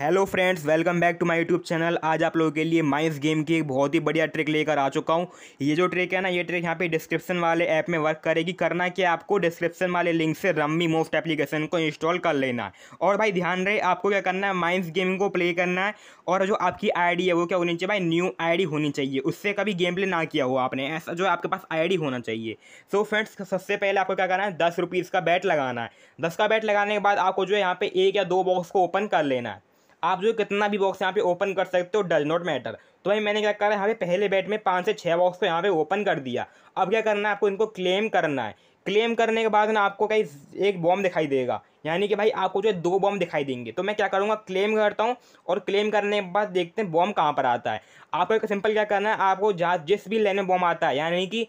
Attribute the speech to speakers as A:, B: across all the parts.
A: hello friends welcome back to my YouTube channel आज आप लोगों के लिए माइंस गेम की एक बहुत ही बढ़िया ट्रिक लेकर आ चुका हूं ये जो ट्रिक है ना ये ट्रिक यहां पे डिस्क्रिप्शन वाले ऐप में वर्क करेगी करना कि आपको डिस्क्रिप्शन वाले लिंक से रम्मी मोस्ट एप्लीकेशन को इंस्टॉल कर लेना है और भाई ध्यान रहे आपको क्या करना है माइंस गेम को प्ले करना है और जो आपकी आई है वो क्या होनी चाहिए भाई न्यू आई होनी चाहिए उससे कभी गेम प्ले ना किया हो आपने ऐसा जो आपके पास आई होना चाहिए सो फ्रेंड्स सबसे पहले आपको क्या करना है दस का बैट लगाना है दस का बैट लगाने के बाद आपको जो है यहाँ पे एक या दो बॉक्स को ओपन कर लेना है आप जो कितना भी बॉक्स यहाँ पे ओपन कर सकते हो डज नॉट मैटर तो भाई मैंने क्या करा है यहाँ पे पहले बैट में पाँच से छः बॉक्स को यहाँ पे ओपन कर दिया अब क्या करना है आपको इनको क्लेम करना है क्लेम करने के बाद ना आपको कहीं एक बॉम्ब दिखाई देगा यानी कि भाई आपको जो है दो बॉम्ब दिखाई देंगे तो मैं क्या करूँगा क्लेम करता हूँ और क्लेम करने के बाद देखते हैं बॉम्ब कहाँ पर आता है आपको एक सिंपल क्या करना है आपको जहाँ जिस भी लेन में बॉम्ब आता है यानी कि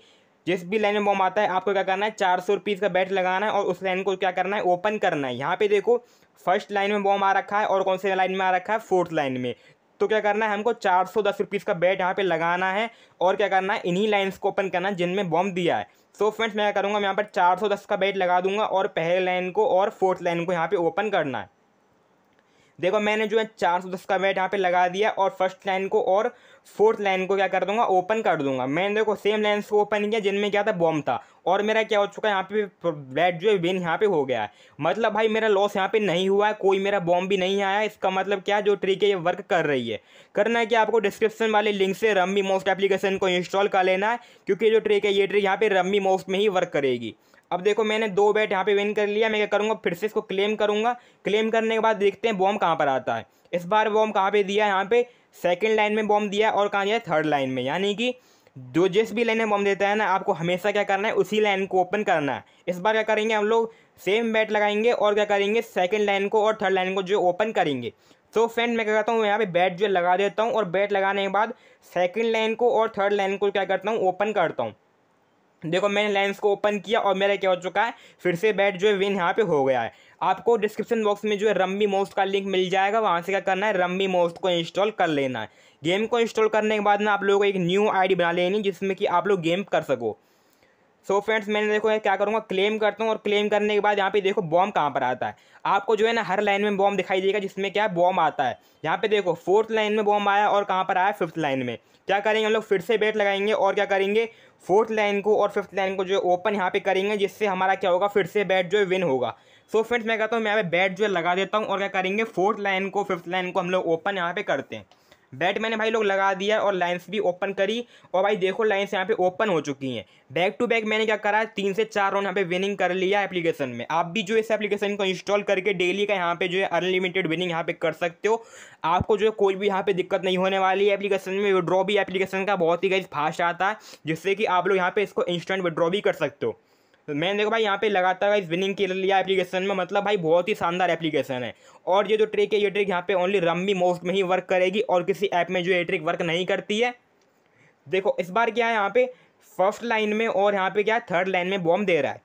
A: जिस भी लाइन में बॉम्ब आता है आपको क्या करना है चार सौ रुपीज़ का बैट लगाना है और उस लाइन को क्या करना है ओपन करना है यहाँ पे देखो फर्स्ट लाइन में बॉम्ब आ रखा है और कौन से लाइन में आ रखा है फोर्थ लाइन में तो क्या करना है हमको चार सौ दस रुपीज़ का बैट यहाँ पे लगाना है और क्या करना है इन्हीं लाइन्स को ओपन करना है जिनमें बॉम्ब दिया है सो so फ्रेंड्स मैं क्या करूँगा मैं यहाँ पर चार सौ दस का बैट लगा दूंगा और पहले लाइन को और फोर्थ लाइन को यहाँ पर ओपन करना है देखो मैंने जो है चार सौ दस का वेट यहाँ पे लगा दिया और फर्स्ट लाइन को और फोर्थ लाइन को क्या कर दूंगा ओपन कर दूंगा मैंने देखो सेम लाइन को ओपन किया जिनमें क्या था बॉम्ब था और मेरा क्या हो चुका है यहाँ पे वेट जो है विन यहाँ पे हो गया है मतलब भाई मेरा लॉस यहाँ पे नहीं हुआ है कोई मेरा बॉम्ब भी नहीं आया इसका मतलब क्या जो ट्रिक है ये वर्क कर रही है करना है कि आपको डिस्क्रिप्शन वाले लिंक से रम्मी मोस्ट एप्लीकेशन को इंस्टॉल कर लेना है क्योंकि जो ट्रिक है ये ट्रिक यहाँ पे रम्मी मोस्ट में ही वर्क करेगी अब देखो मैंने दो बैट यहाँ पे विन कर लिया मैं क्या करूँगा फिर से इसको क्लेम करूँगा क्लेम करने के बाद देखते हैं बॉम्ब कहाँ पर आता है इस बार बॉम्ब कहाँ पे दिया है यहाँ पे सेकंड लाइन में बॉम्ब दिया और कहाँ दिया है थर्ड लाइन में यानी कि जो जिस भी लाइन में बॉम्ब देता है ना आपको हमेशा क्या करना है उसी लाइन को ओपन करना है इस बार क्या करेंगे हम लोग सेम बैट लगाएंगे और क्या करेंगे सेकेंड लाइन को और थर्ड लाइन को जो ओपन करेंगे तो फ्रेंड मैं क्या करता हूँ यहाँ पे बैट जो लगा देता हूँ और बैट लगाने के बाद सेकेंड लाइन को और थर्ड लाइन को क्या करता हूँ ओपन करता हूँ देखो मैंने लेंस को ओपन किया और मेरा क्या हो चुका है फिर से बैट जो है विन यहाँ पे हो गया है आपको डिस्क्रिप्शन बॉक्स में जो है रम्मी मोस्ट का लिंक मिल जाएगा वहाँ से क्या करना है रम्मी मोस्ट को इंस्टॉल कर लेना है गेम को इंस्टॉल करने के बाद ना आप लोगों को एक न्यू आईडी बना लेनी जिसमें कि आप लोग गेम कर सको सो so फ्रेंड्स मैंने देखो क्या करूँगा क्लेम करता हूँ और क्लेम करने के बाद यहाँ पे देखो बॉम्ब कहाँ पर आता है आपको जो है ना हर लाइन में बॉम्ब दिखाई देगा जिसमें क्या बॉम्ब आता है यहाँ पे देखो फोर्थ लाइन में बॉम्ब आया और कहाँ पर आया फिफ्थ लाइन में क्या करेंगे हम लोग फिर से बेट लगाएंगे और क्या करेंगे फोर्थ लाइन को और फिफ्थ लाइन को जो है ओपन यहाँ पे करेंगे जिससे हमारा क्या होगा फिर से बैट जो है विन होगा सो so फ्रेंड्स मैं कहता हूँ मैं यहाँ पे बैट जो है लगा देता हूँ और क्या करेंगे फोर्थ लाइन को फिफ्थ लाइन को हम लोग ओपन यहाँ पे करते हैं बैट मैंने भाई लोग लगा दिया और लाइन्स भी ओपन करी और भाई देखो लाइन्स यहाँ पे ओपन हो चुकी हैं बैक टू बैक मैंने क्या करा तीन से चार राउंड यहाँ पे विनिंग कर लिया एप्लीकेशन में आप भी जो इस एप्लीकेशन को इंस्टॉल करके डेली का यहाँ पे जो है अनलिमिटेड विनिंग यहाँ पे कर सकते हो आपको जो है कोई भी यहाँ पे दिक्कत नहीं होने वाली है एप्लीकेशन में विड्रॉ भी एप्लीकेशन का बहुत ही गई फास्ट आता है जिससे कि आप लोग यहाँ पे इसको इंस्टेंट विड्रॉ भी कर सकते हो तो मैंने देखो भाई यहाँ पे लगातार इस विनिंग के लिया एप्लीकेशन में मतलब भाई बहुत ही शानदार एप्लीकेशन है और ये जो ट्रिक है ये ट्रिक यहाँ पे ओनली रम्बी मोस्ट में ही वर्क करेगी और किसी ऐप में जो ये ट्रिक वर्क नहीं करती है देखो इस बार क्या है यहाँ पे फर्स्ट लाइन में और यहाँ पे क्या है थर्ड लाइन में बॉम्ब दे रहा है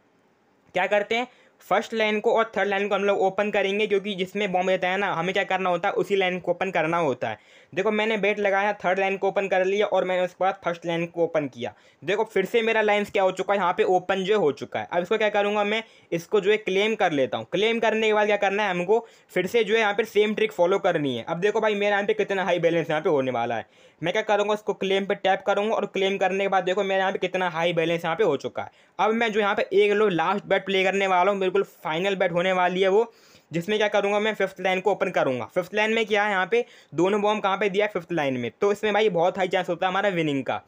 A: क्या करते हैं फर्स्ट लाइन को और थर्ड लाइन को हम लोग ओपन करेंगे क्योंकि जिसमें बॉम्ब रहता है ना हमें क्या करना होता है उसी लाइन को ओपन करना होता है देखो मैंने बेट लगाया थर्ड लाइन को ओपन कर लिया और मैंने उसके बाद फर्स्ट लाइन को ओपन किया देखो फिर से मेरा लाइन्स क्या हो चुका है यहाँ पे ओपन जो हो चुका है अब इसको क्या करूँगा मैं इसको जो है क्लेम कर लेता हूँ क्लेम करने के बाद क्या करना है हमको फिर से जो है यहाँ पर सेम ट्रिक फॉलो करनी है अब देखो भाई मेरे यहाँ पे कितना हाई बैलेंस यहाँ पे होने वाला है मैं क्या करूँगा उसको क्लेम पर टैप करूँगा और क्लेम करने के बाद देखो मेरे यहाँ पे कितना हाई बैलेंस यहाँ पे हो चुका है अब मैं जो यहाँ पे एक लो लास्ट बैट प्ले करने वाला हूँ बिल्कुल फाइनल बैट होने वाली है वो जिसमें क्या करूँगा मैं फिफ्थ लाइन को ओपन करूँगा फिफ्थ लाइन में क्या है यहाँ पे दोनों बॉम्ब कहाँ पे दिया है फिफ्थ लाइन में तो इसमें भाई बहुत हाई चांस होता है हमारा विनिंग का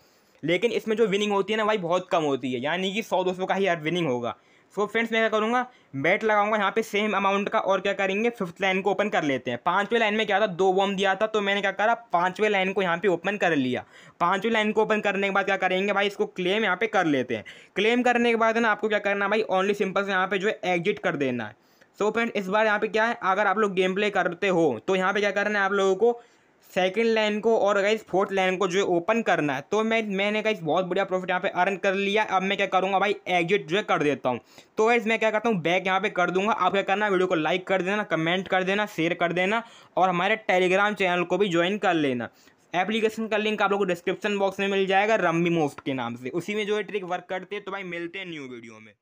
A: लेकिन इसमें जो विनिंग होती है ना भाई बहुत कम होती है यानी कि सौ दो का ही यार विनिंग होगा सो so फ्रेंड्स मैं क्या करूँगा बैट लगाऊंगा यहाँ पे सेम अमाउंट का और क्या करेंगे फिफ्थ लाइन को ओपन कर लेते हैं पांचवें लाइन में क्या था दो बॉम दिया था तो मैंने क्या करा पांचवें लाइन को यहाँ पे ओपन कर लिया पांचवें लाइन को ओपन करने के बाद क्या करेंगे भाई इसको क्लेम यहाँ पे कर लेते हैं क्लेम करने के बाद ना आपको क्या करना भाई ओनली सिंपल से यहाँ पे जो है एग्जिट कर देना है सो so फ्रेंड इस बार यहाँ पे क्या है अगर आप लोग गेम प्ले करते हो तो यहाँ पे क्या करना है आप लोगों को सेकेंड लाइन को और गाइज फोर्थ लाइन को जो है ओपन करना है तो मैं मैंने गाइज बहुत बढ़िया प्रॉफिट यहाँ पे अर्न कर लिया अब मैं क्या करूँगा भाई एग्जिट जो है कर देता हूँ तो गाइज मैं क्या करता हूँ बैक यहाँ पे कर दूंगा आप क्या करना वीडियो को लाइक कर देना कमेंट कर देना शेयर कर देना और हमारे टेलीग्राम चैनल को भी ज्वाइन कर लेना एप्लीकेशन का लिंक आप लोग को डिस्क्रिप्शन बॉक्स में मिल जाएगा रम्बी मोफ्ट के नाम से उसी में जो है ट्रिक वर्क करते हैं तो भाई मिलते हैं न्यू वीडियो में